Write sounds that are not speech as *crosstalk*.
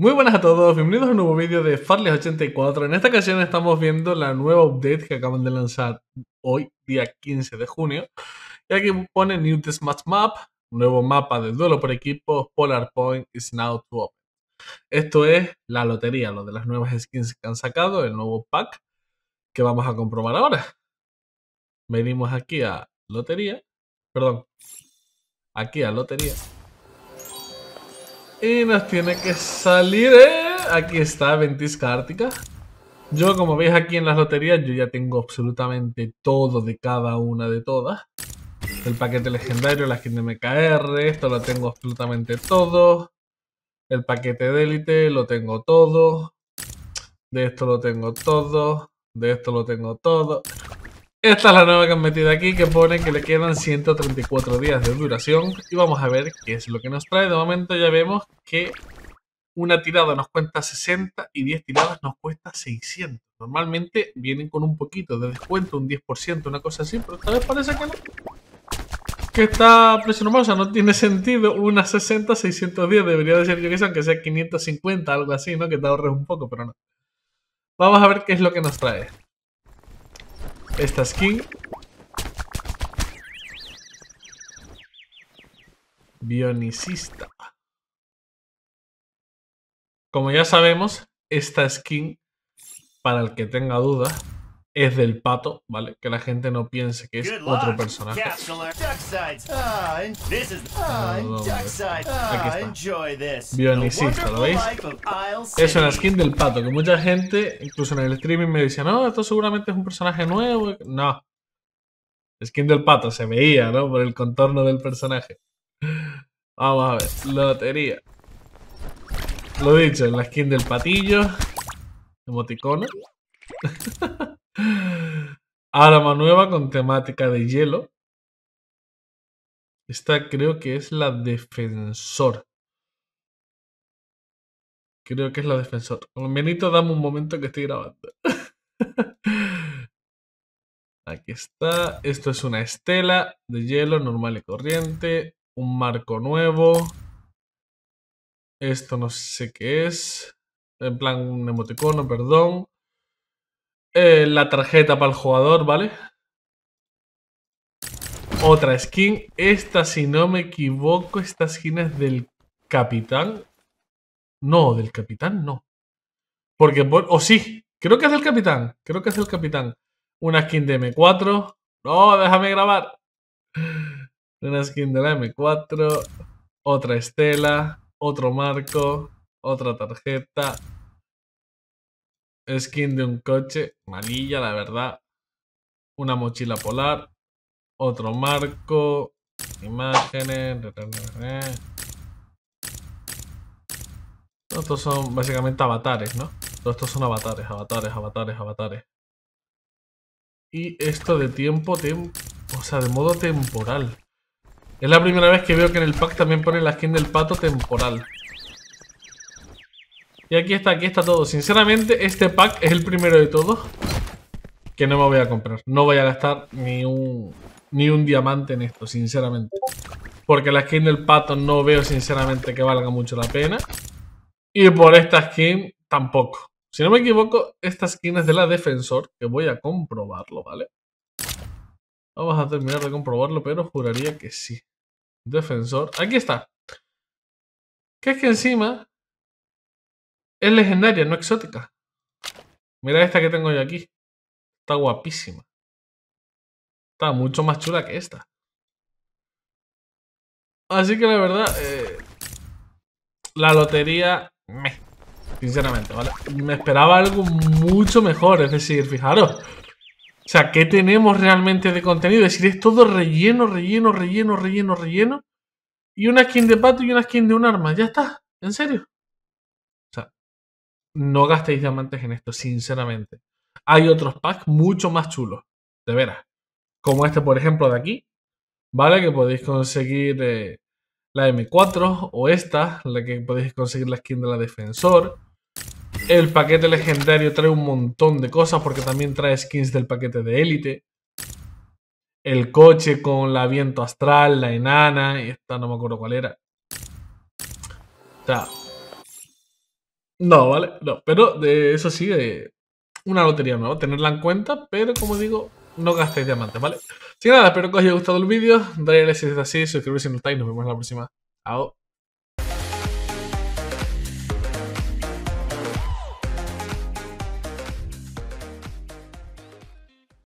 Muy buenas a todos, bienvenidos a un nuevo vídeo de Farles84. En esta ocasión estamos viendo la nueva update que acaban de lanzar hoy, día 15 de junio. Y aquí pone New Smash Map, nuevo mapa de duelo por equipo, Polar Point is now to open. Esto es la lotería, lo de las nuevas skins que han sacado, el nuevo pack que vamos a comprobar ahora. Venimos aquí a lotería, perdón, aquí a lotería. Y nos tiene que salir, ¿eh? Aquí está, ventisca ártica. Yo, como veis aquí en las loterías, yo ya tengo absolutamente todo de cada una de todas. El paquete legendario, la skin de MKR, esto lo tengo absolutamente todo. El paquete de élite lo tengo todo. De esto lo tengo todo. De esto lo tengo todo. Esta es la nueva que han metido aquí, que pone que le quedan 134 días de duración. Y vamos a ver qué es lo que nos trae. De momento ya vemos que una tirada nos cuesta 60 y 10 tiradas nos cuesta 600. Normalmente vienen con un poquito de descuento, un 10%, una cosa así, pero esta vez parece que no. Que está precio o sea, no tiene sentido. Una 60, 610 debería decir yo que sé, aunque sea 550, algo así, ¿no? Que te ahorres un poco, pero no. Vamos a ver qué es lo que nos trae esta skin. Bionicista. Como ya sabemos, esta skin, para el que tenga duda, es del pato, ¿vale? Que la gente no piense que es otro personaje. Bionicista, ah, ah, ah, ¿lo veis? Es una skin del pato, que mucha gente, incluso en el streaming, me dice no, esto seguramente es un personaje nuevo. No. Skin del pato, se veía, ¿no? Por el contorno del personaje. Vamos a ver, lotería. Lo dicho, la skin del patillo. Emoticono. *laughs* Arma nueva con temática de hielo. Esta creo que es la defensor. Creo que es la defensor. Benito, dame un momento que estoy grabando. *laughs* Aquí está. Esto es una estela de hielo normal y corriente. Un marco nuevo. Esto no sé qué es. En plan, un emoticono, perdón. Eh, la tarjeta para el jugador, ¿vale? Otra skin. Esta, si no me equivoco, esta skin es del capitán. No, del capitán no. Porque, o sí, creo que es del capitán. Creo que es del capitán. Una skin de M4. No, déjame grabar. Una skin de la M4. Otra estela. Otro marco. Otra tarjeta skin de un coche, malilla la verdad, una mochila polar, otro marco, imágenes, estos son básicamente avatares, ¿no? Todos estos son avatares, avatares, avatares, avatares. Y esto de tiempo, o sea, de modo temporal. Es la primera vez que veo que en el pack también pone la skin del pato temporal. Y aquí está, aquí está todo. Sinceramente, este pack es el primero de todos que no me voy a comprar. No voy a gastar ni un, ni un diamante en esto, sinceramente. Porque la skin del pato no veo sinceramente que valga mucho la pena. Y por esta skin tampoco. Si no me equivoco, esta skin es de la Defensor, que voy a comprobarlo, ¿vale? Vamos a terminar de comprobarlo, pero juraría que sí. Defensor. Aquí está. Que es que encima es legendaria, no exótica. Mira esta que tengo yo aquí. Está guapísima. Está mucho más chula que esta. Así que la verdad, eh, la lotería, me, sinceramente, ¿vale? Me esperaba algo mucho mejor, es decir, fijaros. O sea, ¿qué tenemos realmente de contenido? Es decir, es todo relleno, relleno, relleno, relleno, relleno. Y una skin de pato y una skin de un arma, ya está, en serio no gastéis diamantes en esto, sinceramente. Hay otros packs mucho más chulos, de veras. Como este, por ejemplo, de aquí, ¿vale? Que podéis conseguir eh, la M4 o esta, la que podéis conseguir la skin de la Defensor. El paquete legendario trae un montón de cosas porque también trae skins del paquete de élite. El coche con la viento astral, la enana y esta no me acuerdo cuál era. O no, ¿vale? No, pero de eso sí, una lotería nueva, tenerla en cuenta, pero como digo, no gastéis diamantes, ¿vale? Así que nada, espero que os haya gustado el vídeo, dale like si es así, suscribiros si no estáis, nos vemos en la próxima. Chao.